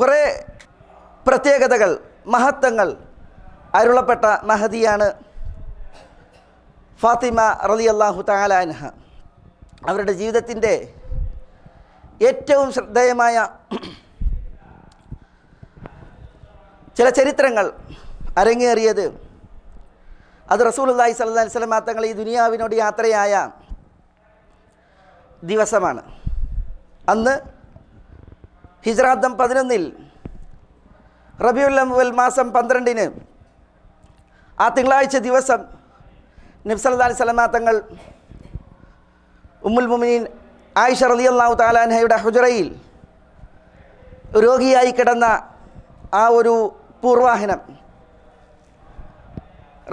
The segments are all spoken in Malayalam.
കുറേ പ്രത്യേകതകൾ മഹത്വങ്ങൾ അരുളപ്പെട്ട മഹതിയാണ് ഫാത്തിമ റലി അള്ളാഹു താലാൻഹ അവരുടെ ജീവിതത്തിൻ്റെ ഏറ്റവും ശ്രദ്ധേയമായ ചില ചരിത്രങ്ങൾ അരങ്ങേറിയത് അത് റസൂലുല്ലാഹി സല്ലാ സ്വലം തങ്ങൾ ഈ ദുനിയാവിനോട് യാത്രയായ ദിവസമാണ് അന്ന് ഹിജ്രാബ്ദം പതിനൊന്നിൽ റബിയുൽ മാസം പന്ത്രണ്ടിന് ആ തിങ്കളാഴ്ച ദിവസം നിബ്സലി സലമാങ്ങൾ തങ്ങൾ ഉമ്മുൽ മുമിനീൻ ആയിഷ റലി അള്ളാഹു താലാൻഹയുടെ ഹുജറയിൽ രോഗിയായി കിടന്ന ആ ഒരു പൂർവാഹനം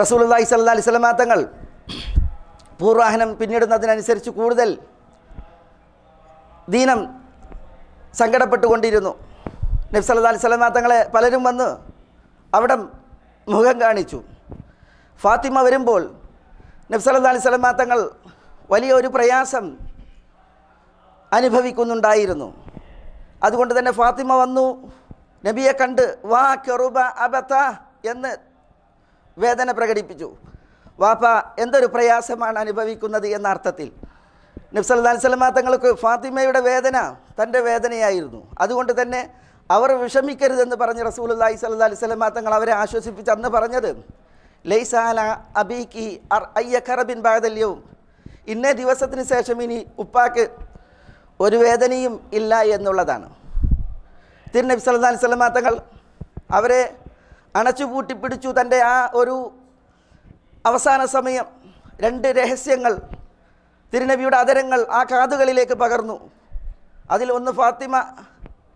റസൂലി സല്ല അലി സ്വലമാങ്ങൾ തങ്ങൾ പൂർവാഹനം പിന്നിടുന്നതിനനുസരിച്ച് കൂടുതൽ ദീനം സങ്കടപ്പെട്ടുകൊണ്ടിരുന്നു നബ്സല്ലാ അലിസ്ലാം തങ്ങളെ പലരും വന്ന് അവിടെ മുഖം കാണിച്ചു ഫാത്തിമ വരുമ്പോൾ നബ്സല്ലാ അലിസ്ലാം തങ്ങൾ വലിയ ഒരു പ്രയാസം അനുഭവിക്കുന്നുണ്ടായിരുന്നു അതുകൊണ്ട് തന്നെ ഫാത്തിമ വന്നു നബിയെ കണ്ട് വാ കെറുബ അബത്ത എന്ന് വേദന പ്രകടിപ്പിച്ചു വാപ്പ എന്തൊരു പ്രയാസമാണ് അനുഭവിക്കുന്നത് എന്ന അർത്ഥത്തിൽ നബ്സല്ലാ സ്വലമ തങ്ങൾക്ക് ഫാത്തിമയുടെ വേദന തൻ്റെ വേദനയായിരുന്നു അതുകൊണ്ട് തന്നെ അവർ വിഷമിക്കരുതെന്ന് പറഞ്ഞ് റസൂലി അലൈഹി സ്വലമ തങ്ങൾ അവരെ ആശ്വസിപ്പിച്ച് അന്ന് പറഞ്ഞത് ലൈസാല അബീക്കി ഖറബിൻ ബാദല്യവും ഇന്ന ദിവസത്തിന് ശേഷം ഇനി ഉപ്പാക്ക് ഒരു വേദനയും ഇല്ല എന്നുള്ളതാണ് തിരുനബി സല്ലാ സ്വലമ തങ്ങൾ അവരെ അണച്ചുപൂട്ടി പിടിച്ചു തൻ്റെ ആ ഒരു അവസാന സമയം രണ്ട് രഹസ്യങ്ങൾ തിരുനബിയുടെ അതരങ്ങൾ ആ കാതുകളിലേക്ക് പകർന്നു അതിൽ ഒന്ന് ഫാത്തിമ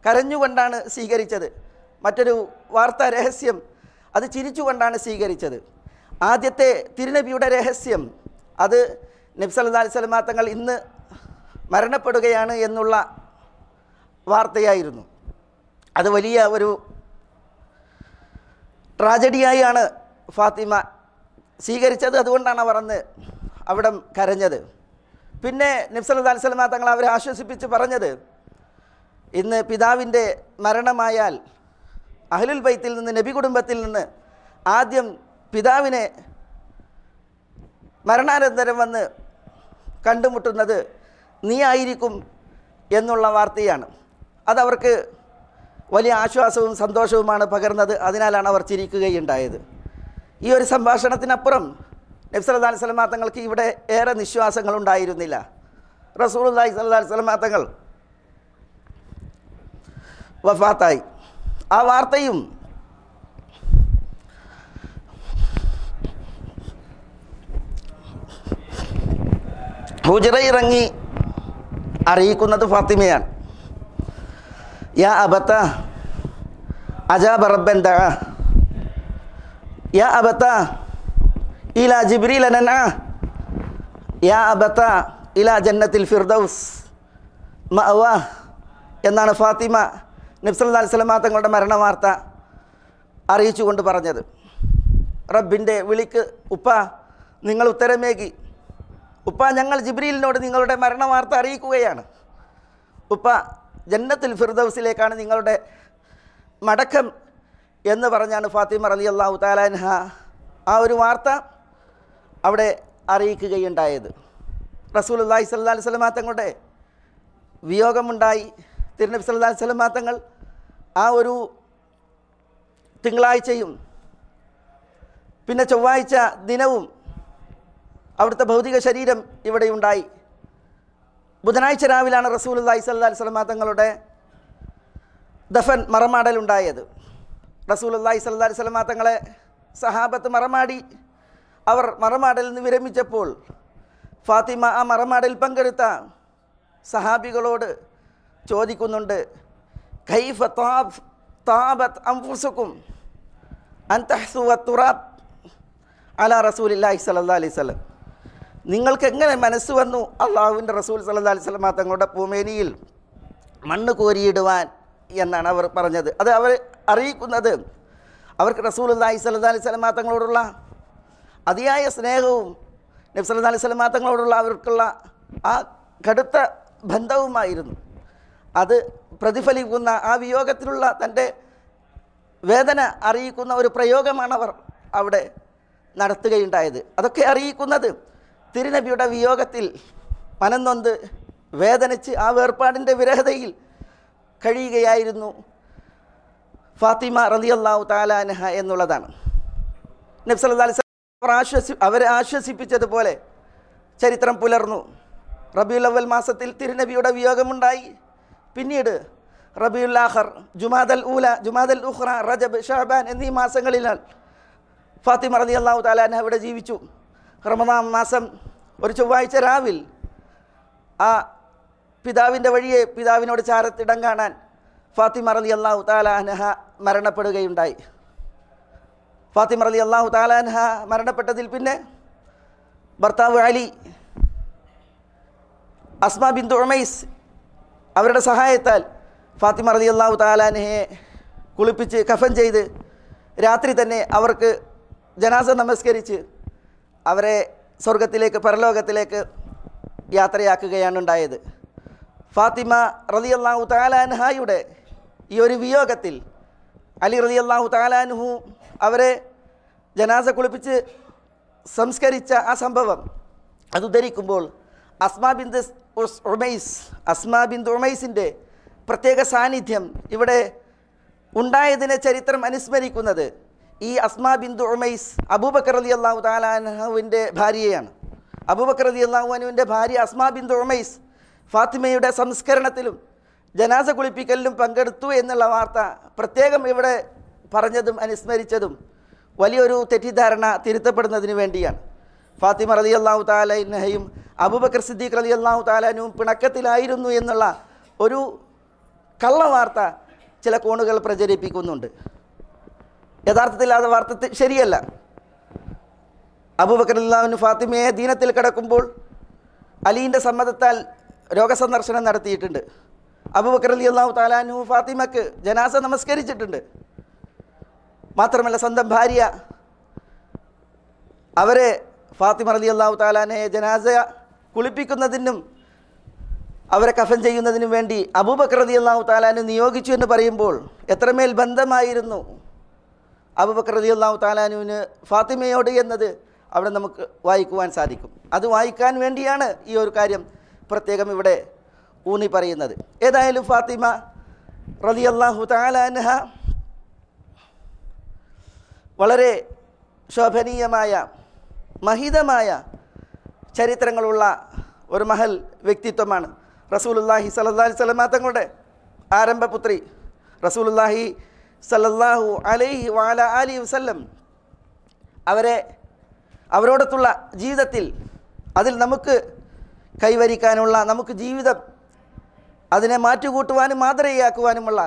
കരഞ്ഞുകൊണ്ടാണ് സ്വീകരിച്ചത് മറ്റൊരു വാർത്താ രഹസ്യം അത് ചിരിച്ചുകൊണ്ടാണ് സ്വീകരിച്ചത് ആദ്യത്തെ തിരുനബിയുടെ രഹസ്യം അത് നബ്സലി സ്വലമാ തങ്ങൾ ഇന്ന് മരണപ്പെടുകയാണ് എന്നുള്ള വാർത്തയായിരുന്നു അത് വലിയ ഒരു ട്രാജഡിയായാണ് ഫാത്തിമ സ്വീകരിച്ചത് അതുകൊണ്ടാണ് അവർ അന്ന് അവിടം കരഞ്ഞത് പിന്നെ നിഫ്സൽ അലിസ്ലമ തങ്ങൾ അവരെ ആശ്വസിപ്പിച്ച് പറഞ്ഞത് ഇന്ന് പിതാവിൻ്റെ മരണമായാൽ അഹ്ലുൽ ബൈത്തിൽ നിന്ന് നബി കുടുംബത്തിൽ നിന്ന് ആദ്യം പിതാവിനെ മരണാനന്തരം വന്ന് കണ്ടുമുട്ടുന്നത് നീ ആയിരിക്കും എന്നുള്ള വാർത്തയാണ് അതവർക്ക് വലിയ ആശ്വാസവും സന്തോഷവുമാണ് പകർന്നത് അതിനാലാണ് അവർ ചിരിക്കുകയുണ്ടായത് ഈ ഒരു സംഭാഷണത്തിനപ്പുറം നബ്സല്ലാ അലിസ്ലമാ തങ്ങൾക്ക് ഇവിടെ ഏറെ നിശ്വാസങ്ങൾ ഉണ്ടായിരുന്നില്ല റസൂൽ അല്ലാഹി സല്ലാ അലിസ്ലമാ തങ്ങൾ വഫാത്തായി ആ വാർത്തയും ഹുജറയിറങ്ങി അറിയിക്കുന്നത് ഫാത്തിമയാണ് യാ അബത്ത അജാബ് റബ്ബൻ ദ യാ അബത്ത ഇലാ Jibril അനനാ യാ abata ഇലാ ജന്നത്തിൽ firdaus ma'wa എന്നാണ് ഫാത്തിമ നബ്സല്ലാ അലിസ്ലമ തങ്ങളുടെ മരണ വാർത്ത അറിയിച്ചുകൊണ്ട് പറഞ്ഞത് റബ്ബിൻ്റെ വിളിക്ക് ഉപ്പ നിങ്ങൾ ഉത്തരമേകി ഉപ്പ ഞങ്ങൾ ജിബ്രീലിനോട് നിങ്ങളുടെ മരണ വാർത്ത അറിയിക്കുകയാണ് ഉപ്പ ജന്നത്തിൽ ഫിർദൌസിലേക്കാണ് നിങ്ങളുടെ മടക്കം എന്ന് പറഞ്ഞാണ് ഫാത്തിമ റലി അള്ളാഹു താലാൻഹ ആ ഒരു വാർത്ത അവിടെ അറിയിക്കുകയുണ്ടായത് റസൂൽ അള്ളാഹി സല്ലാ അലൈഹി സ്വലമാ തങ്ങളുടെ വിയോഗമുണ്ടായി തിരുനബി സല്ലാ അലൈഹി സ്വലം തങ്ങൾ ആ ഒരു തിങ്കളാഴ്ചയും പിന്നെ ചൊവ്വാഴ്ച ദിനവും അവിടുത്തെ ഭൗതിക ശരീരം ഇവിടെ ഉണ്ടായി ബുധനാഴ്ച രാവിലാണ് റസൂൽ അള്ളാഹി സല്ലാ അലൈഹി സ്വലം തങ്ങളുടെ ദഫൻ മറമാടലുണ്ടായത് റസൂൽ അള്ളാഹി സല്ലാ അലൈഹി സ്വലം തങ്ങളെ സഹാബത്ത് മറമാടി അവർ മറമാടലിൽ നിന്ന് വിരമിച്ചപ്പോൾ ഫാത്തിമ ആ മറമാടൽ പങ്കെടുത്ത സഹാബികളോട് ചോദിക്കുന്നുണ്ട് കൈഫ താബ് താബത്ത് അംഫുസുക്കും അൻതഹ്സുവത്തുറാബ് അല റസൂലില്ലാഹി സല്ലാ അലൈഹി സ്വലം നിങ്ങൾക്ക് എങ്ങനെ മനസ്സ് വന്നു അള്ളാഹുവിൻ്റെ റസൂൽ സല്ലാ അലൈഹി സ്വലമ തങ്ങളുടെ പൂമേനിയിൽ മണ്ണ് കോരിയിടുവാൻ എന്നാണ് അവർ പറഞ്ഞത് അത് അവർ അറിയിക്കുന്നത് അവർക്ക് റസൂൽ അല്ലാഹി സല്ലാ അലൈഹി സ്വലമ തങ്ങളോടുള്ള അതിയായ സ്നേഹവും നബ്സല അലൈഹി സ്വലമാ തങ്ങളോടുള്ള അവർക്കുള്ള ആ കടുത്ത ബന്ധവുമായിരുന്നു അത് പ്രതിഫലിക്കുന്ന ആ വിയോഗത്തിലുള്ള തൻ്റെ വേദന അറിയിക്കുന്ന ഒരു അവർ അവിടെ നടത്തുകയുണ്ടായത് അതൊക്കെ അറിയിക്കുന്നത് തിരുനബിയുടെ വിയോഗത്തിൽ മനന്നൊന്ത് വേദനിച്ച് ആ വേർപാടിൻ്റെ വിരഹതയിൽ കഴിയുകയായിരുന്നു ഫാത്തിമ റതിയല്ലാഹു താലാനഹ എന്നുള്ളതാണ് നബ്സല്ലാ അവർ ആശ്വസി അവരെ ആശ്വസിപ്പിച്ചതുപോലെ ചരിത്രം പുലർന്നു അവൽ മാസത്തിൽ തിരുനബിയുടെ വിയോഗമുണ്ടായി പിന്നീട് റബിയുല്ലാഹർ ജുമാദൽ ഊല ജുമാദൽ ഉഹ്റ റജബ് ഷഹബാൻ എന്നീ മാസങ്ങളിലാൽ ഫാത്തിമ റലി അള്ളാഹു താലാൻ അവിടെ ജീവിച്ചു റമദാം മാസം ഒരു ചൊവ്വാഴ്ച രാവിൽ ആ പിതാവിൻ്റെ വഴിയെ പിതാവിനോട് ചാരത്തിടം കാണാൻ ഫാത്തിമ റലി അള്ളാഹു താലാൻഹ മരണപ്പെടുകയുണ്ടായി ഫാത്തിമ അലി അള്ളാഹു താലാൻഹ മരണപ്പെട്ടതിൽ പിന്നെ ഭർത്താവ് അലി അസ്മ ബിന്ദു ഉമൈസ് അവരുടെ സഹായത്താൽ ഫാത്തിമ അലി അള്ളാഹു താലാൻഹയെ കുളിപ്പിച്ച് കഫൻ ചെയ്ത് രാത്രി തന്നെ അവർക്ക് ജനാസ നമസ്കരിച്ച് അവരെ സ്വർഗത്തിലേക്ക് പരലോകത്തിലേക്ക് യാത്രയാക്കുകയാണ് ഉണ്ടായത് ഫാത്തിമ റതി അള്ളാഹു താലാൻഹായുടെ ഈ ഒരു വിയോഗത്തിൽ അലി റതി അള്ളാഹു താലാൻഹു അവരെ ജനാസ കുളിപ്പിച്ച് സംസ്കരിച്ച ആ സംഭവം അത് ഉദ്ധരിക്കുമ്പോൾ അസ്മാ ബിന്ദ് ഉമൈസ് അസ്മാ ബിന്ദ് ഉമൈസിൻ്റെ പ്രത്യേക സാന്നിധ്യം ഇവിടെ ഉണ്ടായതിനെ ചരിത്രം അനുസ്മരിക്കുന്നത് ഈ അസ്മാ ബിന്ദു ഉമൈസ് അബൂബക്കർ അലി അള്ളാഹു താലാഹുവിൻ്റെ ഭാര്യയാണ് അബൂബക്കർ അലി അള്ളാഹുവിൻ്റെ ഭാര്യ അസ്മാ ബിന്ദു ഉമൈസ് ഫാത്തിമയുടെ സംസ്കരണത്തിലും ജനാസ കുളിപ്പിക്കലിലും പങ്കെടുത്തു എന്നുള്ള വാർത്ത പ്രത്യേകം ഇവിടെ പറഞ്ഞതും അനുസ്മരിച്ചതും വലിയൊരു തെറ്റിദ്ധാരണ തിരുത്തപ്പെടുന്നതിന് വേണ്ടിയാണ് ഫാത്തിമ റലി അള്ളാഹു താലയും അബൂബക്കർ സിദ്ദീഖ് റലി അള്ളാഹു താലാനും പിണക്കത്തിലായിരുന്നു എന്നുള്ള ഒരു കള്ളവാർത്ത ചില കോണുകൾ പ്രചരിപ്പിക്കുന്നുണ്ട് യഥാർത്ഥത്തിൽ അത് വാർത്ത ശരിയല്ല അബൂബക്കർ അള്ളാഹുവിന് ഫാത്തിമയെ ദീനത്തിൽ കിടക്കുമ്പോൾ അലീൻ്റെ സമ്മതത്താൽ രോഗസന്ദർശനം നടത്തിയിട്ടുണ്ട് അബൂബക്കർ അലി അള്ളാഹു താലാനു ഫാത്തിമക്ക് ജനാസ നമസ്കരിച്ചിട്ടുണ്ട് മാത്രമല്ല സ്വന്തം ഭാര്യ അവരെ ഫാത്തിമ അലി അള്ളാഹു താലാനെ ജനാസ കുളിപ്പിക്കുന്നതിനും അവരെ കഫൻ ചെയ്യുന്നതിനും വേണ്ടി അബൂബക്കർ അലി അള്ളാഹു താലാനെ നിയോഗിച്ചു എന്ന് പറയുമ്പോൾ എത്രമേൽ ബന്ധമായിരുന്നു അബൂബക്കർ അലി അള്ളാഹു താലാനുവിന് ഫാത്തിമയോട് എന്നത് അവിടെ നമുക്ക് വായിക്കുവാൻ സാധിക്കും അത് വായിക്കാൻ വേണ്ടിയാണ് ഈ ഒരു കാര്യം പ്രത്യേകം ഇവിടെ ഊന്നി പറയുന്നത് ഏതായാലും ഫാത്തിമ റലി അള്ളാഹു താലാൻഹ വളരെ ശോഭനീയമായ മഹിതമായ ചരിത്രങ്ങളുള്ള ഒരു മഹൽ വ്യക്തിത്വമാണ് റസൂലുല്ലാഹി സലഹ്ലി സ്വലമാ തങ്ങളുടെ ആരംഭപുത്രി റസൂലുല്ലാഹി സലല്ലാഹു അലൈഹി വാല അലി വസ്ല്ലം അവരെ അവരോടത്തുള്ള ജീവിതത്തിൽ അതിൽ നമുക്ക് കൈവരിക്കാനുള്ള നമുക്ക് ജീവിതം അതിനെ മാറ്റുകൂട്ടുവാനും മാതൃകയാക്കുവാനുമുള്ള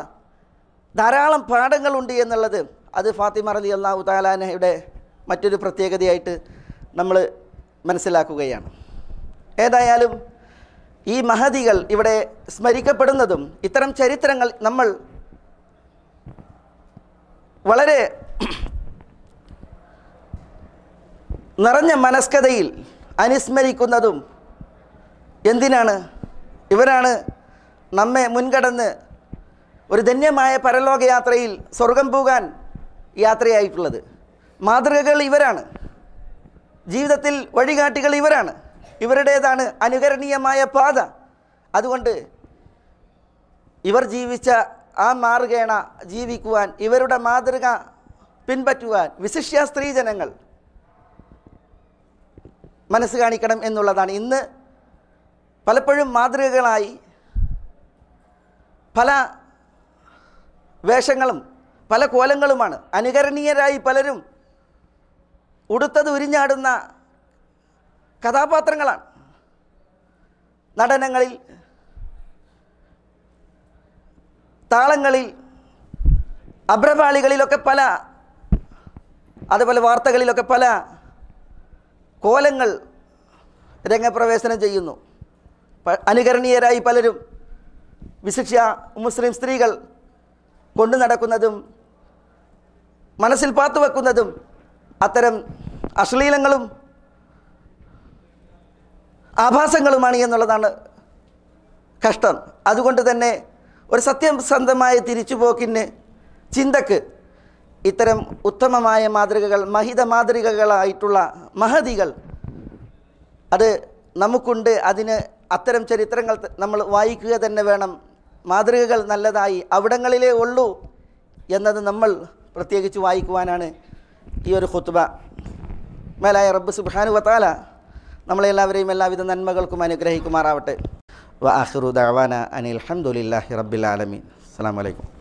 ധാരാളം പാഠങ്ങളുണ്ട് എന്നുള്ളത് അത് ഫാത്തിമ അലി അള്ളാഹു താലാനയുടെ മറ്റൊരു പ്രത്യേകതയായിട്ട് നമ്മൾ മനസ്സിലാക്കുകയാണ് ഏതായാലും ഈ മഹതികൾ ഇവിടെ സ്മരിക്കപ്പെടുന്നതും ഇത്തരം ചരിത്രങ്ങൾ നമ്മൾ വളരെ നിറഞ്ഞ മനസ്കഥയിൽ അനുസ്മരിക്കുന്നതും എന്തിനാണ് ഇവരാണ് നമ്മെ മുൻകടന്ന് ഒരു ധന്യമായ പരലോകയാത്രയിൽ സ്വർഗം പോകാൻ യാത്രയായിട്ടുള്ളത് മാതൃകകൾ ഇവരാണ് ജീവിതത്തിൽ വഴികാട്ടികൾ ഇവരാണ് ഇവരുടേതാണ് അനുകരണീയമായ പാത അതുകൊണ്ട് ഇവർ ജീവിച്ച ആ മാർഗേണ ജീവിക്കുവാൻ ഇവരുടെ മാതൃക പിൻപറ്റുവാൻ വിശിഷ്യ സ്ത്രീജനങ്ങൾ മനസ്സ് കാണിക്കണം എന്നുള്ളതാണ് ഇന്ന് പലപ്പോഴും മാതൃകകളായി പല വേഷങ്ങളും പല കോലങ്ങളുമാണ് അനുകരണീയരായി പലരും ഉടുത്തത് ഉരിഞ്ഞാടുന്ന കഥാപാത്രങ്ങളാണ് നടനങ്ങളിൽ താളങ്ങളിൽ അഭ്രപാളികളിലൊക്കെ പല അതുപോലെ വാർത്തകളിലൊക്കെ പല കോലങ്ങൾ രംഗപ്രവേശനം ചെയ്യുന്നു അനുകരണീയരായി പലരും വിശിക്ഷ മുസ്ലിം സ്ത്രീകൾ കൊണ്ടു നടക്കുന്നതും മനസ്സിൽ പാത്തു വെക്കുന്നതും അത്തരം അശ്ലീലങ്ങളും ആഭാസങ്ങളുമാണ് എന്നുള്ളതാണ് കഷ്ടം അതുകൊണ്ട് തന്നെ ഒരു സത്യസന്ധമായ തിരിച്ചുപോക്കിന് ചിന്തക്ക് ഇത്തരം ഉത്തമമായ മാതൃകകൾ മഹിത മാതൃകകളായിട്ടുള്ള മഹതികൾ അത് നമുക്കുണ്ട് അതിന് അത്തരം ചരിത്രങ്ങൾ നമ്മൾ വായിക്കുക തന്നെ വേണം മാതൃകകൾ നല്ലതായി അവിടങ്ങളിലേ ഉള്ളൂ എന്നത് നമ്മൾ പ്രത്യേകിച്ച് വായിക്കുവാനാണ് ഈ ഒരു ഖുത്ബ മേലായ റബ്ബ് സുബാനു വത്താല നമ്മളെല്ലാവരെയും എല്ലാവിധ നന്മകൾക്കും അനുഗ്രഹിക്കുമാറാവട്ടെ വ ആഹിറു ദവാന അനിൽ ഹംദുലില്ലാഹി റബ്ബിൽ ആലമീൻ അസ്സാം വലൈക്കും